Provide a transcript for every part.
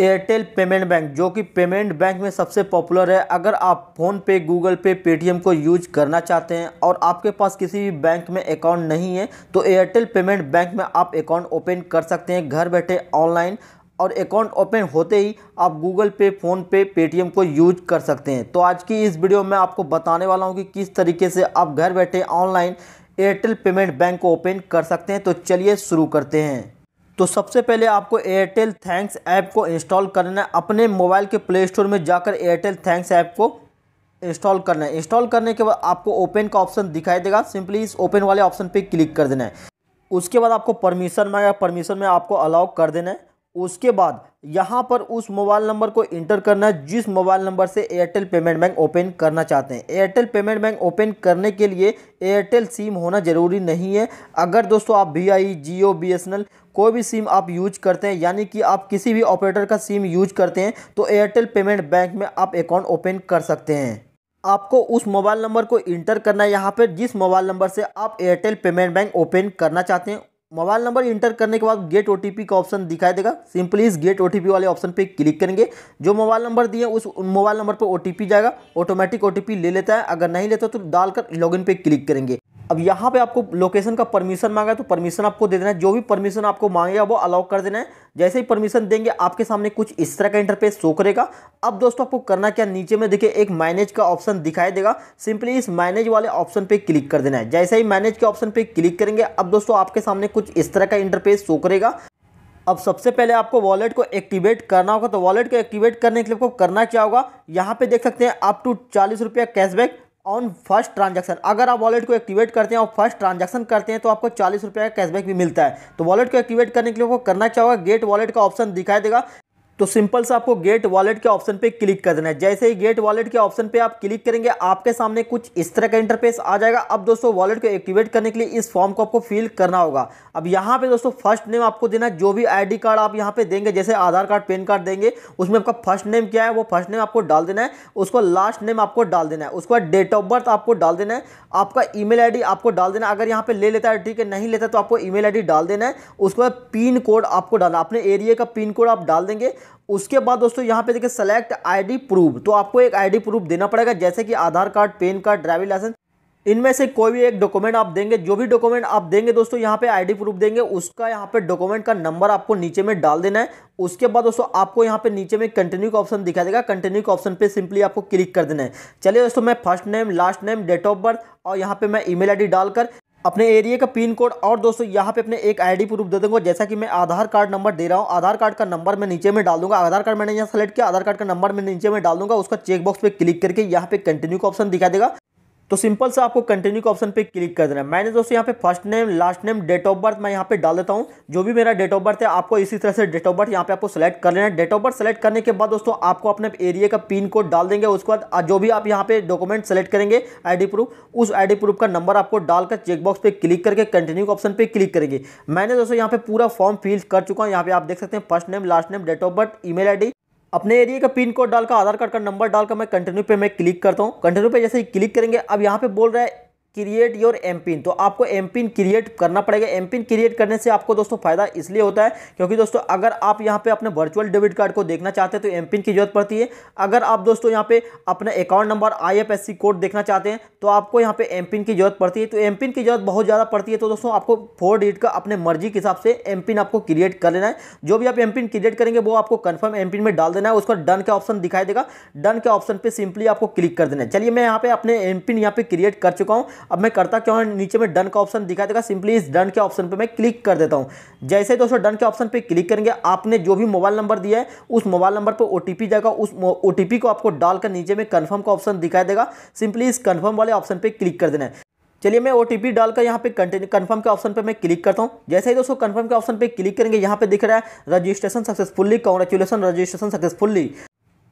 Airtel payment bank जो कि payment bank में सबसे पॉपुलर है अगर आप फ़ोन पे गूगल पे पेटीएम को यूज करना चाहते हैं और आपके पास किसी भी बैंक में अकाउंट नहीं है तो एयरटेल पेमेंट बैंक में आप अकाउंट ओपन कर सकते हैं घर बैठे ऑनलाइन और अकाउंट ओपन होते ही आप गूगल पे फ़ोन पे पेटीएम को यूज कर सकते हैं तो आज की इस वीडियो में आपको बताने वाला हूँ कि किस तरीके से आप घर बैठे ऑनलाइन एयरटेल पेमेंट बैंक को ओपन कर सकते हैं तो चलिए शुरू करते हैं तो सबसे पहले आपको एयरटेल थैंक्स ऐप को इंस्टॉल करना है अपने मोबाइल के प्ले स्टोर में जाकर एयरटेल थैंक्स ऐप को इंस्टॉल करना है इंस्टॉल करने के बाद आपको ओपन का ऑप्शन दिखाई देगा सिंपली इस ओपन वाले ऑप्शन पे क्लिक कर देना है उसके बाद आपको परमिशन मांगा परमिशन में आपको अलाउ कर देना है उसके बाद यहाँ पर उस मोबाइल नंबर को इंटर करना है जिस मोबाइल नंबर से एयरटेल पेमेंट बैंक ओपन करना चाहते हैं एयरटेल पेमेंट बैंक ओपन करने के लिए एयरटेल सिम होना ज़रूरी नहीं है अगर दोस्तों आप V I Jio B S N L कोई भी सिम आप यूज करते हैं यानी कि आप किसी भी ऑपरेटर का सिम यूज करते हैं तो एयरटेल पेमेंट बैंक में आप अकाउंट ओपन कर सकते हैं आपको उस मोबाइल नंबर को इंटर करना है यहाँ पर जिस मोबाइल नंबर से आप एयरटेल पेमेंट बैंक ओपन करना चाहते हैं मोबाइल नंबर इंटर करने के बाद गेट ओ का ऑप्शन दिखाई देगा सिंपली इस गेट ओ वाले ऑप्शन पे क्लिक करेंगे जो मोबाइल नंबर दिए उस मोबाइल नंबर पर ओ जाएगा ऑटोमेटिक ओ ले लेता है अगर नहीं लेता तो डालकर लॉगिन पे क्लिक करेंगे अब यहाँ पे आपको लोकेशन का परमिशन मांगा तो परमिशन आपको दे देना है जो भी परमिशन आपको मांगेगा वो अलाउ कर देना है जैसे ही परमिशन देंगे आपके सामने कुछ इस तरह का इंटरफेस शो करेगा अब दोस्तों आपको करना क्या नीचे में देखिए एक मैनेज का ऑप्शन दिखाई देगा सिंपली इस मैनेज वाले ऑप्शन पर क्लिक कर देना है जैसे ही मैनेज के ऑप्शन पर क्लिक करेंगे अब दोस्तों आपके सामने कुछ इस तरह का इंटरफेस शो करेगा अब सबसे पहले आपको वॉलेट को एक्टिवेट करना होगा तो वॉलेट को एक्टिवेट करने के लिए आपको करना क्या होगा यहाँ पे देख सकते हैं अप टू चालीस रुपया कैशबैक ऑन फर्स्ट ट्रांजेक्शन अगर आप वॉलेट को एक्टिवेट करते हैं और फर्स्ट ट्रांजेक्शन करते हैं तो आपको चालीस रुपये का कैशबैक भी मिलता है तो वॉलेट को एक्टिवेट करने के लिए आपको करना चाहोगे गेट वॉलेट का ऑप्शन दिखाई देगा तो सिंपल से आपको गेट वॉलेट के ऑप्शन पे क्लिक कर देना है जैसे ही गेट वॉलेट के ऑप्शन पे आप क्लिक करेंगे आपके सामने कुछ इस तरह का इंटरफेस आ जाएगा अब दोस्तों वॉलेट को एक्टिवेट करने के लिए इस फॉर्म को आपको फिल करना होगा अब यहाँ पे दोस्तों फर्स्ट नेम आपको देना है जो भी आईडी कार्ड आप यहाँ पे देंगे जैसे आधार कार्ड पेन कार्ड देंगे उसमें आपका फर्स्ट नेम क्या है वो फर्स्ट नेम आपको डाल देना है उसको लास्ट नेम आपको डाल देना है उसके बाद डेट ऑफ बर्थ आपको डाल देना है आपका ई मेल आपको डाल देना है अगर यहाँ पे ले लेता है ठीक है नहीं लेता तो आपको ई मेल डाल देना है उसके बाद पिन कोड आपको डालना अपने एरिए का पिन कोड आप डाल देंगे उसके बाद दोस्तों यहाँ पे देखिए सेलेक्ट आईडी प्रूफ तो आपको एक आईडी प्रूफ देना पड़ेगा जैसे कि Aadhaar card PAN card driving licence इनमें से कोई भी एक डॉक्यूमेंट आप देंगे जो भी डॉक्यूमेंट आप देंगे दोस्तों यहाँ पे आईडी प्रूफ देंगे उसका यहाँ पे डॉक्यूमेंट का नंबर आपको नीचे में डाल देना है उसके बाद दोस्तों आपको यहाँ पे नीचे में कंटिन्यू का ऑप्शन दिखा देगा कंटिन्यू का ऑप्शन पे सिंपली आपको क्लिक कर देना है चलिए दोस्तों मैं first name last name date of birth और यहाँ पे मैं ईमेल आईडी डालकर अपने एरिया का पिन कोड और दोस्तों यहाँ पे अपने एक आईडी प्रूफ दे दूंगा जैसा कि मैं आधार कार्ड नंबर दे रहा हूँ आधार कार्ड का नंबर मैं नीचे में डाल दूंगा आधार कार्ड मैंने यहाँ सेलेक्ट किया आधार कार्ड का नंबर मैं नीचे में डाल दूंगा उसका चेक बॉक्स पे क्लिक करके यहाँ पे कंटिन्यू का ऑप्शन दिखा देगा तो सिंपल से आपको कंटिन्यू के ऑप्शन पे क्लिक कर देना है मैंने दोस्तों यहाँ पे first name last name date of birth मैं यहाँ पे डाल देता हूँ जो भी मेरा डेट ऑफ बर्थ है आपको इसी तरह से डेट ऑफ बर्थ यहाँ पे आपको सेलेक्ट कर लेना है डेट ऑफ बर्थ सेलेक्ट करने के बाद दोस्तों आपको अपने एरिया का पिन कोड डाल देंगे उसके बाद जो भी आप यहाँ पे डॉक्यूमेंट सेलेक्ट करेंगे आई प्रूफ उस आई प्रूफ का नंबर आपको डालकर चेकबॉक्स पर क्लिक करके कंटिन्यू के ऑप्शन पर क्लिक करेंगे मैंने दोस्तों यहाँ पे पूरा फॉर्म फिल कर चुका हूँ यहाँ पे आप देख सकते हैं first name last name date of birth email अपने एरिया का पिन कोड डालकर आधार कार्ड का नंबर डालकर मैं कंटिन्यू पे मैं क्लिक करता हूँ कंटिन्यू पे जैसे ही क्लिक करेंगे अब यहाँ पे बोल रहा है क्रिएट योर एम पिन तो आपको एम पिन क्रिएट करना पड़ेगा एम पिन क्रिएट करने से आपको दोस्तों फायदा इसलिए होता है क्योंकि दोस्तों अगर आप यहाँ पे अपने वर्चुअल डेबिट कार्ड को देखना चाहते हैं तो एम पिन की जरूरत पड़ती है अगर आप दोस्तों यहाँ पे अपने अकाउंट नंबर आईएफएससी कोड देखना चाहते हैं तो आपको यहाँ पे एम पिन की जरूरत पड़ती है तो एम पिन की जरूरत बहुत ज़्यादा पड़ती है तो दोस्तों आपको फोर डिजिट का अपने मर्जी के हिसाब से एम पिन आपको क्रिएट कर लेना है जो भी आप एम पिन क्रिएट करेंगे वो आपको कन्फर्म एम पिन में डाल देना है उसका डन का ऑप्शन दिखाई देगा डन के ऑप्शन पर सिंपली आपको क्लिक कर देना है चलिए मैं यहाँ पे अपने एम पिन यहाँ पे क्रिएट कर चुका हूँ अब मैं करता क्यों नीचे में डन का ऑप्शन दिखाई देगा सिंपली इस डन के ऑप्शन पर मैं क्लिक कर देता हूँ जैसे दोस्तों डन के ऑप्शन पर क्लिक करेंगे आपने जो भी मोबाइल नंबर दिया है उस मोबाइल नंबर पर ओ जाएगा उस ओ को आपको डालकर नीचे में कन्फर्म का ऑप्शन दिखाई देगा सिंपली इस कन्फर्म वाले ऑप्शन पर क्लिक कर देना है चलिए मैं ओ डालकर यहाँ पे कंटिन्यू कन्फर्म के ऑप्शन पे मैं क्लिक करता हूँ जैसे ही दोस्तों कन्फर्म के ऑप्शन पे क्लिक करेंगे यहाँ पे दिख रहा है registration successfully congratulation registration successfully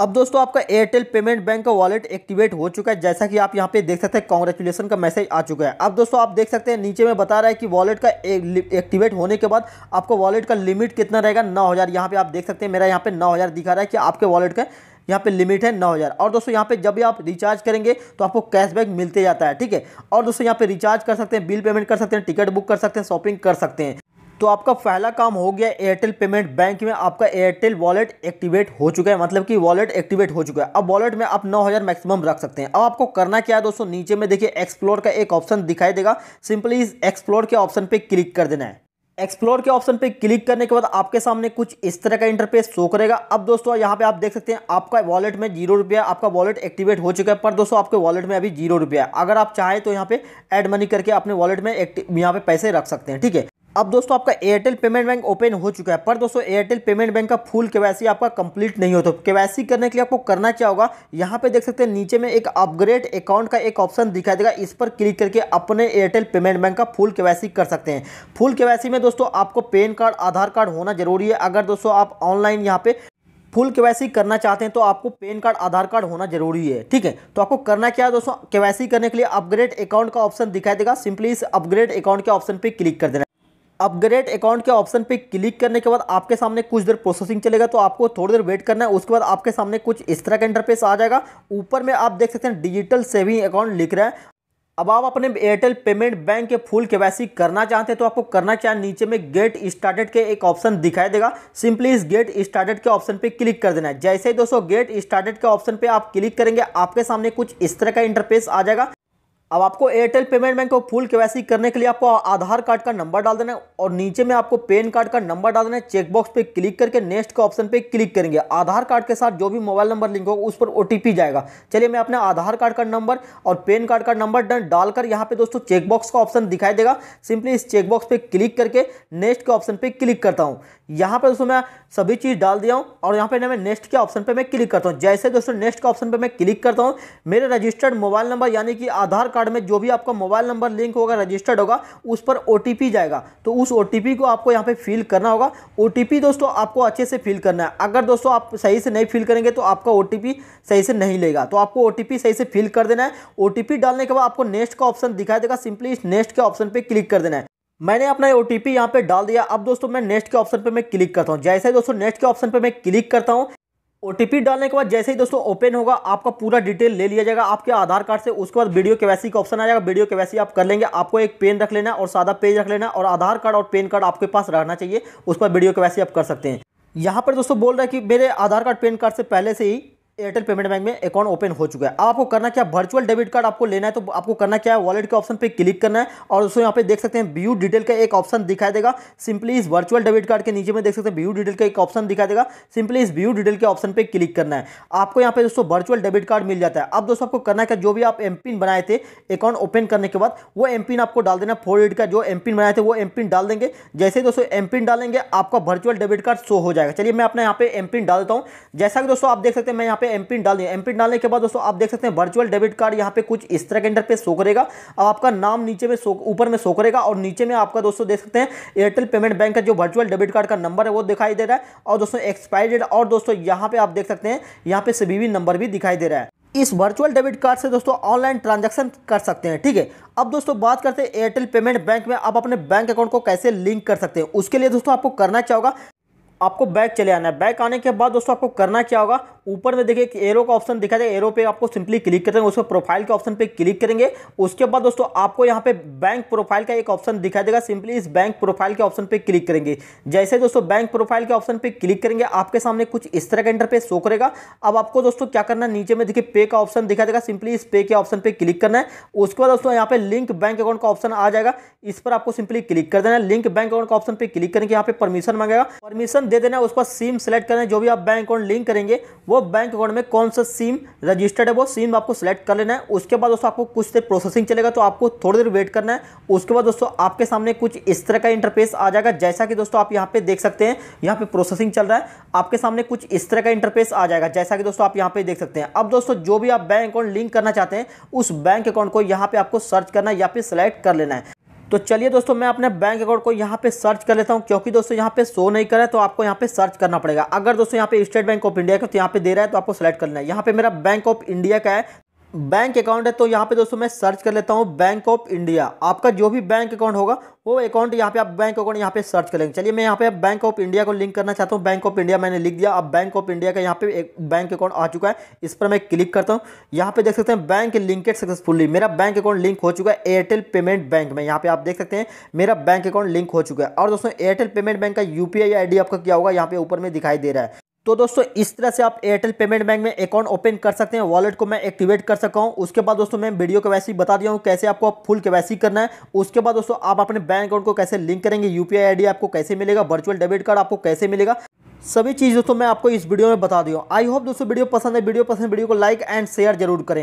अब दोस्तों आपका एयरटेल पेमेंट बैंक का वॉलेट एक्टिवेट हो चुका है जैसा कि आप यहाँ पे देख सकते हैं कॉन्ग्रेचुलेसन का मैसेज आ चुका है अब दोस्तों आप देख सकते हैं नीचे में बता रहा है कि वॉलेट का एक्टिवेट होने के बाद आपको वॉलेट का लिमिट कितना रहेगा नौ हज़ार यहाँ पर आप देख सकते हैं मेरा यहाँ पर नौ हज़ार दिखा रहा है कि आपके वॉलेट का यहाँ पे लिमिट है नौ हज़ार और दोस्तों यहाँ पे जब भी आप रिचार्ज करेंगे तो आपको कैशबैक मिलते जाता है ठीक है और दोस्तों यहाँ पे रिचार्ज कर सकते हैं बिल पेमेंट कर सकते हैं टिकट बुक कर सकते हैं शॉपिंग कर सकते हैं तो आपका पहला काम हो गया एयरटेल पेमेंट बैंक में आपका एयरटेल वॉलेट एक्टिवेट हो चुका है मतलब कि वॉलेट एक्टिवेट हो चुका है अब वॉलेट में आप 9000 मैक्सिमम रख सकते हैं अब आपको करना क्या है दोस्तों नीचे में देखिए एक्सप्लोर का एक ऑप्शन दिखाई देगा सिंपली इस एक्सप्लोर के ऑप्शन पर क्लिक कर देना है एक्सप्लोर के ऑप्शन पे क्लिक करने के बाद आपके सामने कुछ इस तरह का इंटरफेस शो करेगा अब दोस्तों यहाँ पे आप देख सकते हैं आपका वॉलेट में जीरो रुपया आपका वॉलेट एक्टिवेट हो चुका है पर दोस्तों आपके वॉलेट में अभी जीरो रुपया अगर आप चाहें तो यहाँ पे ऐड मनी करके अपने वॉलेट में यहाँ पे पैसे रख सकते हैं ठीक है अब दोस्तों आपका एयरटेल पेमेंट बैंक ओपन हो चुका है पर दोस्तों एयरटेल पेमेंट बैंक का फुल केवासी आपका कंप्लीट नहीं होता तो वैसी करने के लिए आपको करना क्या होगा यहाँ पे देख सकते हैं नीचे में एक अपग्रेड अकाउंट का एक ऑप्शन दिखाई देगा इस पर क्लिक करके अपने एयरटेल पेमेंट बैंक का फुल केवासी कर सकते हैं फुल केवासी में दोस्तों आपको पेन कार्ड आधार कार्ड होना जरूरी है अगर दोस्तों आप ऑनलाइन यहाँ पे फुल केवासी करना चाहते हैं तो आपको पेन कार्ड आधार कार्ड होना जरूरी है ठीक है तो आपको करना क्या है दोस्तों केवासी करने के लिए अपग्रेड अकाउंट का ऑप्शन दिखाई देगा सिंपली इस अपग्रेड अकाउंट के ऑप्शन पर क्लिक कर देना अपग्रेड अकाउंट के ऑप्शन पे क्लिक करने के बाद आपके सामने कुछ देर प्रोसेसिंग चलेगा तो आपको थोड़ी देर वेट करना है उसके बाद आपके सामने कुछ इस तरह का इंटरफेस आ जाएगा ऊपर में आप देख सकते हैं डिजिटल सेविंग अकाउंट लिख रहा है अब आप अपने एयरटेल पेमेंट बैंक के फुल वैसी करना चाहते हैं तो आपको करना चाहे नीचे में गेट स्टार्टेड के एक ऑप्शन दिखाई देगा सिंपली इस गेट स्टार्टेड के ऑप्शन पे क्लिक कर देना है जैसे ही दोस्तों गेट स्टार्टेड के ऑप्शन पे आप क्लिक करेंगे आपके सामने कुछ इस तरह का इंटरफेस आ जाएगा अब आपको एयरटेल पेमेंट बैंक को फुल के करने के लिए आपको आधार कार्ड का नंबर डाल देना है और नीचे में आपको पेन कार्ड का नंबर डाल देना है चेकबॉक्स पे क्लिक करके नेक्स्ट का ऑप्शन पे क्लिक करेंगे आधार कार्ड के साथ जो भी मोबाइल नंबर लिंक होगा उस पर ओ जाएगा चलिए मैं अपने आधार कार्ड का नंबर और पेन कार्ड का नंबर डालकर यहाँ पे दोस्तों चेकबॉक्स का ऑप्शन दिखाई देगा सिंपली इस चेकबॉक्स पर क्लिक करके नेक्स्ट के ऑप्शन पर क्लिक करता हूँ यहाँ पर दोस्तों मैं सभी चीज़ डाल दिया हूँ और यहाँ पर मैं नेक्स्ट के ऑप्शन पे मैं क्लिक करता हूँ जैसे दोस्तों नेक्स्ट के ऑप्शन पे मैं क्लिक करता हूँ मेरे रजिस्टर्ड मोबाइल नंबर यानी कि आधार कार्ड में जो भी आपका मोबाइल नंबर लिंक होगा रजिस्टर्ड होगा उस पर ओ जाएगा तो उस ओ को आपको यहाँ पर फिल करना होगा ओ दोस्तों आपको अच्छे से फिल करना है अगर दोस्तों आप सही से नहीं फिल करेंगे तो आपका ओ सही से नहीं लेगा तो आपको ओ सही से फिल कर देना है ओ डालने के बाद आपको नेक्स्ट का ऑप्शन दिखाई देगा सिंपली इस नेक्स्ट के ऑप्शन पर क्लिक कर देना है मैंने अपना ओ टी यहाँ पे डाल दिया अब दोस्तों मैं नेक्स्ट के ऑप्शन पे मैं क्लिक करता हूँ जैसे ही दोस्तों नेक्स्ट के ऑप्शन पे मैं क्लिक करता हूँ ओ डालने के बाद जैसे ही दोस्तों ओपन होगा आपका पूरा डिटेल ले लिया जाएगा आपके आधार कार्ड से उसके बाद वीडियो के वैसी का ऑप्शन आ जाएगा वीडियो के वैसी आप कर लेंगे आपको एक पेन रख लेना और सादा पेज रख लेना और आधार कार्ड और पेन कार्ड आपके पास रहना चाहिए उस पर वीडियो के वैसी आप कर सकते हैं यहाँ पर दोस्तों बोल रहा है कि मेरे आधार कार्ड पेन कार्ड से पहले से ही एयरटेल पेमेंट बैंक में अकाउंट ओपन हो चुका है अब आपको करना क्या वर्चुअल डेबिट कार्ड आपको लेना है तो आपको करना क्या है वॉलेट के ऑप्शन पे क्लिक करना है और उसको यहाँ पे देख सकते हैं व्यू डिटेल का एक ऑप्शन दिखाई देगा सिंपली इस वर्चुअल डेबिट कार्ड के नीचे में देख सकते हैं व्यू डिटेल का एक ऑप्शन दिखाई देगा सिंपली इस व्यू डिटेल के ऑप्शन पर क्लिक करना है आपको यहाँ पे दोस्तों वर्चुअल डेबिट कार्ड मिल जाता है अब दोस्तों आपको करना क्या जो भी आप एम बनाए थे अकाउंट ओपन करने के बाद वो एम आपको डाल देना फोर एड का जो एम बनाए थे वो एम डाल देंगे जैसे दोस्तों एम डालेंगे आपका वर्चुअल डेबिट कार्ड शो हो जाएगा चलिए मैं अपने यहाँ पे एम डालता हूँ जैसा कि दोस्तों आप देख सकते हैं मैं यहाँ पे पे एम पिन डाल दें एम पिन डालने के बाद दोस्तों आप देख सकते हैं वर्चुअल डेबिट कार्ड यहाँ पे कुछ इस तरह के पे शो करेगा अब आपका नाम नीचे में ऊपर में शो करेगा और नीचे में आपका दोस्तों देख सकते हैं एयरटेल पेमेंट बैंक का जो वर्चुअल डेबिट कार्ड का नंबर है वो दिखाई दे रहा है और दोस्तों एक्सपायरी डेट और दोस्तों यहाँ पे आप देख सकते हैं यहाँ पे सभी नंबर भी दिखाई दे रहा है इस वर्चुअल डेबिट कार्ड से दोस्तों ऑनलाइन ट्रांजैक्शन कर सकते हैं ठीक है अब दोस्तों बात करते हैं एयरटेल पेमेंट बैंक में आप अपने बैंक अकाउंट को कैसे लिंक कर सकते हैं उसके लिए दोस्तों आपको करना क्या होगा आपको बैंक चले आना है बैंक आने के बाद दोस्तों आपको करना क्या होगा ऊपर में देखिए एरो का ऑप्शन दिखा जाए एरो पे आपको सिंपली क्लिक करेंगे उसके प्रोफाइल के ऑप्शन पे क्लिक करेंगे उसके बाद दोस्तों आपको यहाँ पे बैंक प्रोफाइल का एक ऑप्शन दिखाई देगा सिंपली इस बैंक प्रोफाइल के ऑप्शन पे क्लिक करेंगे जैसे दोस्तों बैंक प्रोफाइल के ऑप्शन पे क्लिक करेंगे आपके सामने कुछ इस तरह का इंटरफेस शो करेगा अब आपको दोस्तों क्या करना नीचे में देखिए पे का ऑप्शन दिखा देगा सिंपली इस पे के ऑप्शन पे क्लिक करना है उसके बाद दोस्तों यहाँ पे लिंक बैंक अकाउंट का ऑप्शन आ जाएगा इस पर आपको सिंपली क्लिक कर देना लिंक बैंक अकाउंट का ऑप्शन पे क्लिक करेंगे यहाँ पे परमिशन मांगेगा परमिशन दे देना है उस पर सिम सेलेक्ट करना है जो भी आप बैंक अकाउंट लिंक करेंगे वो वो बैंक अकाउंट में कौन सा सिम रजिस्टर्ड है वो सिम आपको सेलेक्ट कर लेना है उसके बाद दोस्तों आपको कुछ देर प्रोसेसिंग चलेगा तो आपको थोड़ी देर वेट करना है उसके बाद दोस्तों आपके सामने कुछ इस तरह का इंटरफेस आ जाएगा जैसा कि दोस्तों आप यहाँ पे देख सकते हैं यहाँ पे प्रोसेसिंग चल रहा है आपके सामने कुछ इस तरह का इंटरफेस आ जाएगा जैसा कि दोस्तों आप यहाँ पे देख सकते हैं अब दोस्तों जो भी आप बैंक अकाउंट लिंक करना चाहते हैं उस बैंक अकाउंट को यहाँ पे आपको सर्च करना है या फिर सेलेक्ट कर लेना है तो चलिए दोस्तों मैं अपने बैंक अकाउंट को यहाँ पे सर्च कर लेता हूँ क्योंकि दोस्तों यहाँ पे शो नहीं करे तो आपको यहाँ पे सर्च करना पड़ेगा अगर दोस्तों यहाँ पे स्टेट बैंक ऑफ इंडिया का तो यहाँ पे दे रहा है तो आपको सेलेक्ट करना है यहाँ पे मेरा बैंक ऑफ इंडिया का है बैंक अकाउंट है तो यहाँ पे दोस्तों मैं सर्च कर लेता हूँ बैंक ऑफ इंडिया आपका जो भी बैंक अकाउंट होगा वो अकाउंट यहाँ पे आप बैंक अकाउंट यहाँ पे सर्च करेंगे चलिए मैं यहाँ पे बैंक ऑफ इंडिया को लिंक करना चाहता हूँ बैंक ऑफ इंडिया मैंने लिख दिया अब बैंक ऑफ इंडिया का यहाँ पे एक बैंक अकाउंट आ चुका है इस पर मैं क्लिक करता हूँ यहाँ पे देख सकते हैं बैंक लिंकेड सक्सेसफुली मेरा बैंक अकाउंट लिंक हो चुका है एयरटेल पेमेंट बैंक में यहाँ पे आप देख सकते हैं मेरा बैंक अकाउंट लिंक हो चुका है और दोस्तों एयरटेल पेमेंट बैंक का यू पी आपका क्या होगा यहाँ पे ऊपर में दिखाई दे रहा है तो दोस्तों इस तरह से आप एयरटेल पेमेंट बैंक में अकाउंट ओपन कर सकते हैं वॉलेट को मैं एक्टिवेट कर सका हूँ उसके बाद दोस्तों मैं वीडियो के वैसे बता दिया हूँ कैसे आपको आप फुल के करना है उसके बाद दोस्तों आप अपने बैंक अकाउंट को कैसे लिंक करेंगे यूपीआई आईडी आपको कैसे मिलेगा वर्चुअल डेबिट कार्ड आपको कैसे मिलेगा सभी चीज़ दोस्तों मैं आपको इस वीडियो में बता दिया आई होप दोस्तों वीडियो पसंद है वीडियो पसंद वीडियो को लाइक एंड शेयर जरूर करें